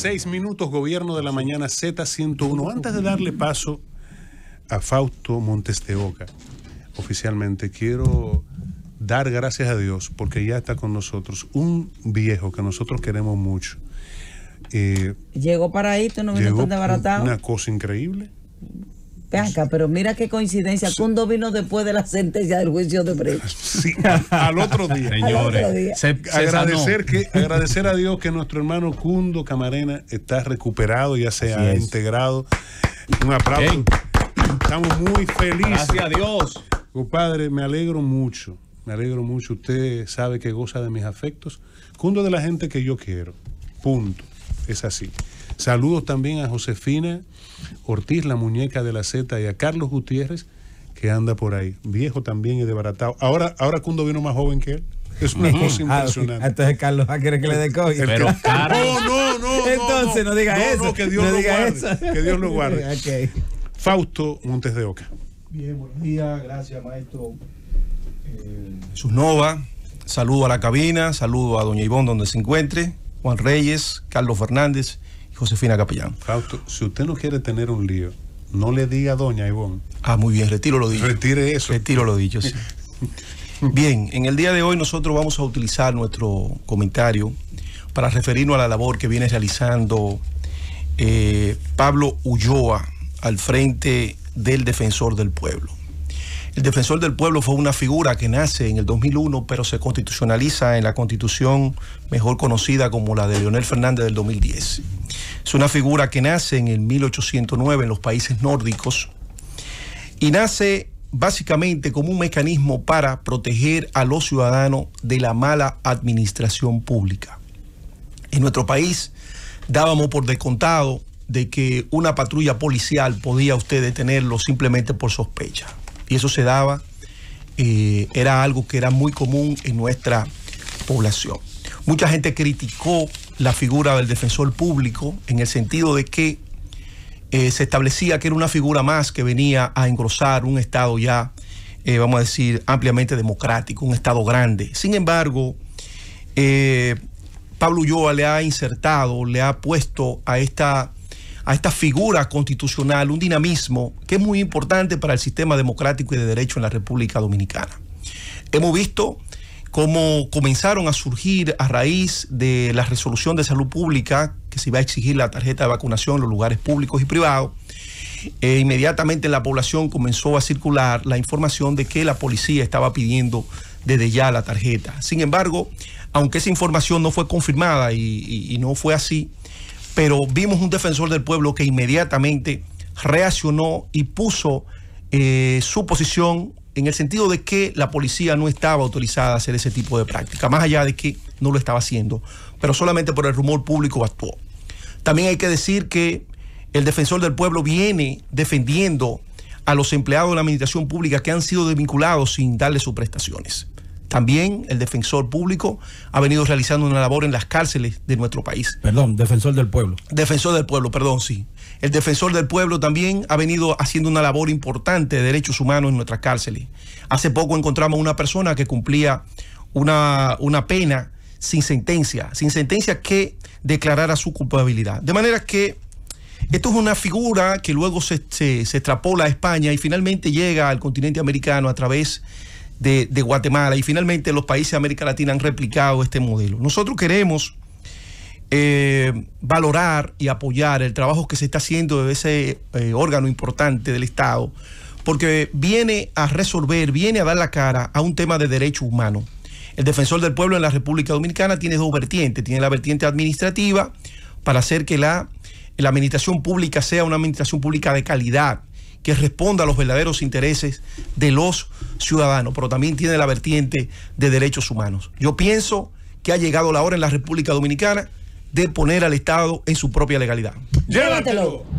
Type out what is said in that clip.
Seis minutos, gobierno de la mañana Z101. Antes de darle paso a Fausto Montes oficialmente quiero dar gracias a Dios porque ya está con nosotros un viejo que nosotros queremos mucho. Eh, llegó para ahí, tú no tan desbaratado. Una cosa increíble pero mira qué coincidencia. Cundo vino después de la sentencia del juicio de Brecht. Sí, al, otro día. Señores, agradecer, que, agradecer a Dios que nuestro hermano Cundo Camarena está recuperado, ya se ha integrado. Un aplauso. Estamos muy felices. Gracias a Dios. Compadre, oh, me alegro mucho. Me alegro mucho. Usted sabe que goza de mis afectos. Cundo de la gente que yo quiero. Punto. Es así. Saludos también a Josefina Ortiz, la muñeca de la Z, y a Carlos Gutiérrez, que anda por ahí. Viejo también y desbaratado. Ahora, ahora Cundo vino más joven que él. Es una cosa ah, impresionante. entonces Carlos va a querer que le dé No, no, no. Entonces no, diga eso. No, que Dios lo guarde. Que Dios lo guarde. Fausto Montes de Oca. Bien, buen día. Gracias, maestro. Eh, Susnova. Saludo a la cabina. Saludo a Doña Ivonne donde se encuentre. Juan Reyes, Carlos Fernández Josefina Capellán. Fausto, si usted no quiere tener un lío, no le diga a doña Ivonne. Ah, muy bien, retiro lo dicho. Retire eso. Retiro lo dicho, sí. bien, en el día de hoy nosotros vamos a utilizar nuestro comentario para referirnos a la labor que viene realizando eh, Pablo Ulloa al frente del Defensor del Pueblo. El defensor del pueblo fue una figura que nace en el 2001, pero se constitucionaliza en la constitución mejor conocida como la de Leonel Fernández del 2010. Es una figura que nace en el 1809 en los países nórdicos y nace básicamente como un mecanismo para proteger a los ciudadanos de la mala administración pública. En nuestro país dábamos por descontado de que una patrulla policial podía usted detenerlo simplemente por sospecha y eso se daba, eh, era algo que era muy común en nuestra población. Mucha gente criticó la figura del defensor público en el sentido de que eh, se establecía que era una figura más que venía a engrosar un Estado ya, eh, vamos a decir, ampliamente democrático, un Estado grande. Sin embargo, Pablo Ulloa le ha insertado, le ha puesto a esta a esta figura constitucional un dinamismo que es muy importante para el sistema democrático y de derecho en la República Dominicana. Hemos visto cómo comenzaron a surgir a raíz de la resolución de salud pública que se iba a exigir la tarjeta de vacunación en los lugares públicos y privados. E inmediatamente la población comenzó a circular la información de que la policía estaba pidiendo desde ya la tarjeta. Sin embargo, aunque esa información no fue confirmada y no fue así, pero vimos un defensor del pueblo que inmediatamente reaccionó y puso eh, su posición en el sentido de que la policía no estaba autorizada a hacer ese tipo de práctica, más allá de que no lo estaba haciendo, pero solamente por el rumor público actuó. También hay que decir que el defensor del pueblo viene defendiendo a los empleados de la administración pública que han sido desvinculados sin darle sus prestaciones. También el defensor público ha venido realizando una labor en las cárceles de nuestro país. Perdón, defensor del pueblo. Defensor del pueblo, perdón, sí. El defensor del pueblo también ha venido haciendo una labor importante de derechos humanos en nuestras cárceles. Hace poco encontramos una persona que cumplía una, pena sin sentencia, sin sentencia que declarara su culpabilidad. De manera que esto es una figura que luego se, se, extrapola a España y finalmente llega al continente americano a través de, Guatemala y finalmente los países de América Latina han replicado este modelo. Nosotros queremos eh, valorar y apoyar el trabajo que se está haciendo de ese eh, órgano importante del Estado, porque viene a resolver, viene a dar la cara a un tema de derecho humano. El defensor del pueblo en la República Dominicana tiene dos vertientes, tiene la vertiente administrativa para hacer que la, la administración pública sea una administración pública de calidad, que responda a los verdaderos intereses de los ciudadanos, pero también tiene la vertiente de derechos humanos. Yo pienso que ha llegado la hora en la República Dominicana de poner al Estado en su propia legalidad. Llévatelo.